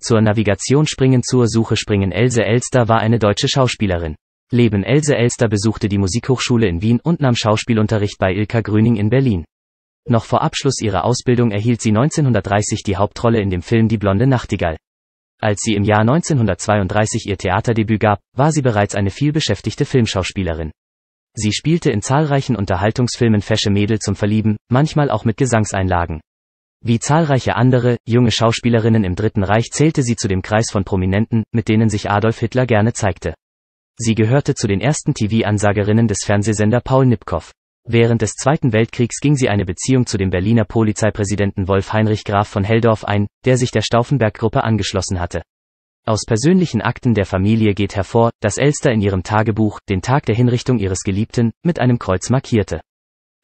Zur Navigation springen zur Suche springen Else Elster war eine deutsche Schauspielerin. Leben Else Elster besuchte die Musikhochschule in Wien und nahm Schauspielunterricht bei Ilka Grüning in Berlin. Noch vor Abschluss ihrer Ausbildung erhielt sie 1930 die Hauptrolle in dem Film Die blonde Nachtigall. Als sie im Jahr 1932 ihr Theaterdebüt gab, war sie bereits eine vielbeschäftigte Filmschauspielerin. Sie spielte in zahlreichen Unterhaltungsfilmen fesche Mädel zum Verlieben, manchmal auch mit Gesangseinlagen. Wie zahlreiche andere, junge Schauspielerinnen im Dritten Reich zählte sie zu dem Kreis von Prominenten, mit denen sich Adolf Hitler gerne zeigte. Sie gehörte zu den ersten TV-Ansagerinnen des Fernsehsender Paul Nipkow. Während des Zweiten Weltkriegs ging sie eine Beziehung zu dem Berliner Polizeipräsidenten Wolf Heinrich Graf von Helldorf ein, der sich der Stauffenberg-Gruppe angeschlossen hatte. Aus persönlichen Akten der Familie geht hervor, dass Elster in ihrem Tagebuch den Tag der Hinrichtung ihres Geliebten mit einem Kreuz markierte.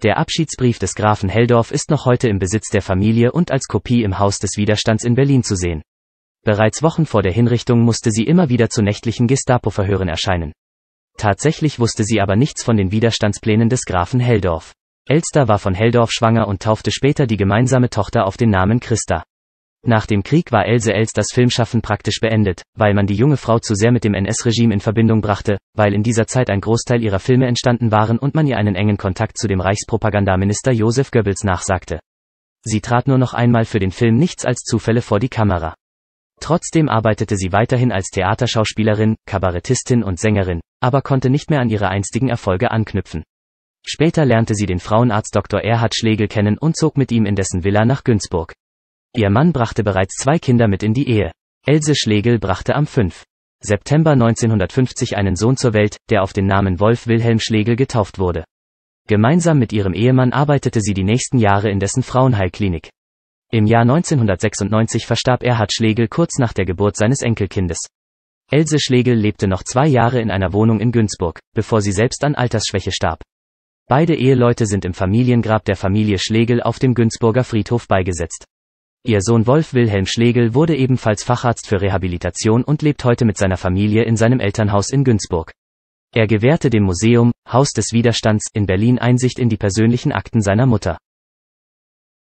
Der Abschiedsbrief des Grafen Heldorf ist noch heute im Besitz der Familie und als Kopie im Haus des Widerstands in Berlin zu sehen. Bereits Wochen vor der Hinrichtung musste sie immer wieder zu nächtlichen Gestapo-Verhören erscheinen. Tatsächlich wusste sie aber nichts von den Widerstandsplänen des Grafen Heldorf. Elster war von Heldorf schwanger und taufte später die gemeinsame Tochter auf den Namen Christa. Nach dem Krieg war Else Els das Filmschaffen praktisch beendet, weil man die junge Frau zu sehr mit dem NS-Regime in Verbindung brachte, weil in dieser Zeit ein Großteil ihrer Filme entstanden waren und man ihr einen engen Kontakt zu dem Reichspropagandaminister Josef Goebbels nachsagte. Sie trat nur noch einmal für den Film Nichts als Zufälle vor die Kamera. Trotzdem arbeitete sie weiterhin als Theaterschauspielerin, Kabarettistin und Sängerin, aber konnte nicht mehr an ihre einstigen Erfolge anknüpfen. Später lernte sie den Frauenarzt Dr. Erhard Schlegel kennen und zog mit ihm in dessen Villa nach Günzburg. Ihr Mann brachte bereits zwei Kinder mit in die Ehe. Else Schlegel brachte am 5. September 1950 einen Sohn zur Welt, der auf den Namen Wolf Wilhelm Schlegel getauft wurde. Gemeinsam mit ihrem Ehemann arbeitete sie die nächsten Jahre in dessen Frauenheilklinik. Im Jahr 1996 verstarb Erhard Schlegel kurz nach der Geburt seines Enkelkindes. Else Schlegel lebte noch zwei Jahre in einer Wohnung in Günzburg, bevor sie selbst an Altersschwäche starb. Beide Eheleute sind im Familiengrab der Familie Schlegel auf dem Günzburger Friedhof beigesetzt. Ihr Sohn Wolf Wilhelm Schlegel wurde ebenfalls Facharzt für Rehabilitation und lebt heute mit seiner Familie in seinem Elternhaus in Günzburg. Er gewährte dem Museum, Haus des Widerstands, in Berlin Einsicht in die persönlichen Akten seiner Mutter.